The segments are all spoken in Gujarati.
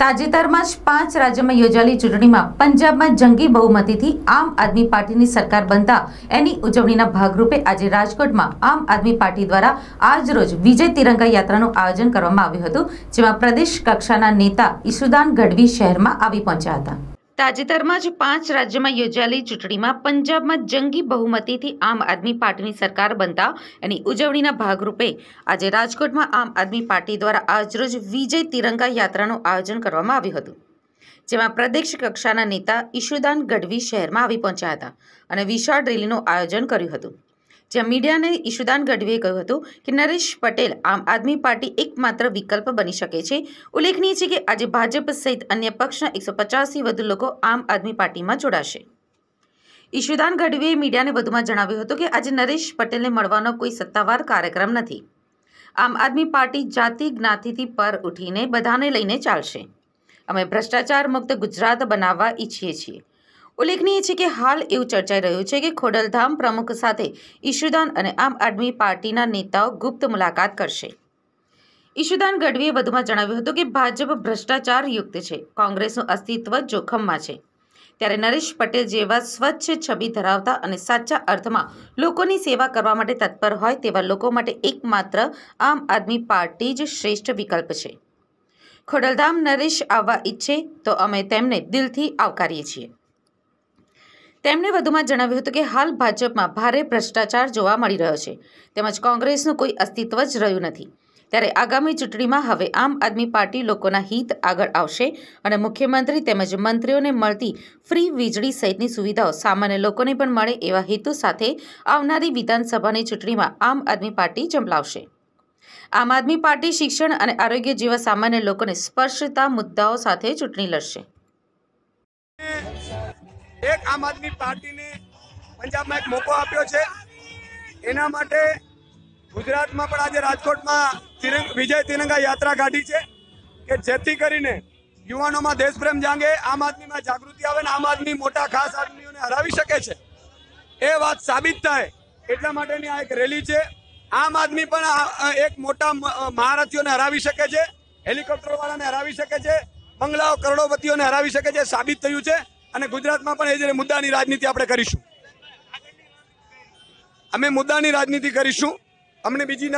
તાજેતરમાં જ પાંચ રાજ્યમાં યોજાયેલી ચૂંટણીમાં પંજાબમાં જંગી બહુમતીથી આમ આદમી પાર્ટીની સરકાર બનતા એની ઉજવણીના ભાગરૂપે આજે રાજકોટમાં આમ આદમી પાર્ટી દ્વારા આજરોજ વિજય તિરંગા યાત્રાનું આયોજન કરવામાં આવ્યું હતું જેમાં પ્રદેશ કક્ષાના નેતા ઈસુદાન ગઢવી શહેરમાં આવી પહોંચ્યા હતા તાજેતરમાં જ પાંચ રાજ્યમાં યોજાયેલી ચૂંટણીમાં પંજાબમાં જંગી બહુમતીથી આમ આદમી પાર્ટીની સરકાર બનતા એની ઉજવણીના ભાગરૂપે આજે રાજકોટમાં આમ આદમી પાર્ટી દ્વારા આજરોજ વિજય તિરંગા યાત્રાનું આયોજન કરવામાં આવ્યું હતું જેમાં પ્રદેશ કક્ષાના નેતા ઈશુદાન ગઢવી શહેરમાં આવી પહોંચ્યા હતા અને વિશાળ રેલીનું આયોજન કર્યું હતું જ્યાં મીડિયાને ઈશુદાન ગઢવીએ કહ્યું હતું કે નરેશ પટેલ આમ આદમી પાર્ટી એકમાત્ર વિકલ્પ બની શકે છે ઉલ્લેખનીય છે કે આજે ભાજપ સહિત અન્ય પક્ષના એકસો પચાસથી વધુ લોકો આમ આદમી પાર્ટીમાં જોડાશે ઈશુદાન ગઢવીએ મીડિયાને વધુમાં જણાવ્યું હતું કે આજે નરેશ પટેલને મળવાનો કોઈ સત્તાવાર કાર્યક્રમ નથી આમ આદમી પાર્ટી જાતિ જ્ઞાતિથી પર ઉઠીને બધાને લઈને ચાલશે અમે ભ્રષ્ટાચાર મુક્ત ગુજરાત બનાવવા ઈચ્છીએ છીએ ઉલ્લેખનીય છે કે હાલ એવું ચર્ચાઈ રહ્યું છે કે ખોડલધામ પ્રમુખ સાથે ઈશુદાન અને આમ આદમી પાર્ટીના નેતાઓ ગુપ્ત મુલાકાત કરશે ઈશુદાન ગઢવીએ વધુમાં જણાવ્યું હતું કે ભાજપ ભ્રષ્ટાચાર યુક્ત છે કોંગ્રેસનું અસ્તિત્વ જોખમમાં છે ત્યારે નરેશ પટેલ જેવા સ્વચ્છ છબી ધરાવતા અને સાચા અર્થમાં લોકોની સેવા કરવા માટે તત્પર હોય તેવા લોકો માટે એકમાત્ર આમ આદમી પાર્ટી જ શ્રેષ્ઠ વિકલ્પ છે ખોડલધામ નરેશ આવવા ઈચ્છે તો અમે તેમને દિલથી આવકારીએ છીએ તેમણે વધુમાં જણાવ્યું હતું કે હાલ ભાજપમાં ભારે ભ્રષ્ટાચાર જોવા મળી રહ્યો છે તેમજ કોંગ્રેસનું કોઈ અસ્તિત્વ જ રહ્યું નથી ત્યારે આગામી ચૂંટણીમાં હવે આમ આદમી પાર્ટી લોકોના હિત આગળ આવશે અને મુખ્યમંત્રી તેમજ મંત્રીઓને મળતી ફ્રી વીજળી સહિતની સુવિધાઓ સામાન્ય લોકોને પણ મળે એવા હેતુ સાથે આવનારી વિધાનસભાની ચૂંટણીમાં આમ આદમી પાર્ટી જંપલાવશે આમ આદમી પાર્ટી શિક્ષણ અને આરોગ્ય જેવા સામાન્ય લોકોને સ્પર્શતા મુદ્દાઓ સાથે ચૂંટણી લડશે એક આમ આદમી પાર્ટીને પંજાબમાં એક મોકો આપ્યો છે એના માટે ગુજરાતમાં પણ આજે રાજકોટમાં વિજય તિરંગા યાત્રા કાઢી છે કે જેથી કરીને યુવાનોમાં દેશપ્રેમ જાંગે આમ આદમીમાં જાગૃતિ આવે ને આમ આદમી મોટા ખાસ આદમીઓને હરાવી શકે છે એ વાત સાબિત થાય એટલા માટેની આ એક રેલી છે આમ આદમી પણ એક મોટા મહારથીઓને હરાવી શકે છે હેલિકોપ્ટરવાળાને હરાવી શકે છે બંગલાઓ કરોડોપતિઓને હરાવી શકે છે સાબિત થયું છે અને ગુજરાતમાં પણ એ જ મુદ્દાની રાજનીતિ આપણે કરીશું અમે મુદ્દાની રાજનીતિ કરીશું અમને બીજી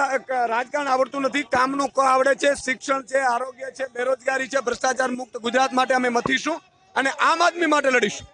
રાજકારણ આવડતું નથી કામનું આવડે છે શિક્ષણ છે આરોગ્ય છે બેરોજગારી છે ભ્રષ્ટાચાર મુક્ત ગુજરાત માટે અમે મથીશું અને આમ આદમી માટે લડીશું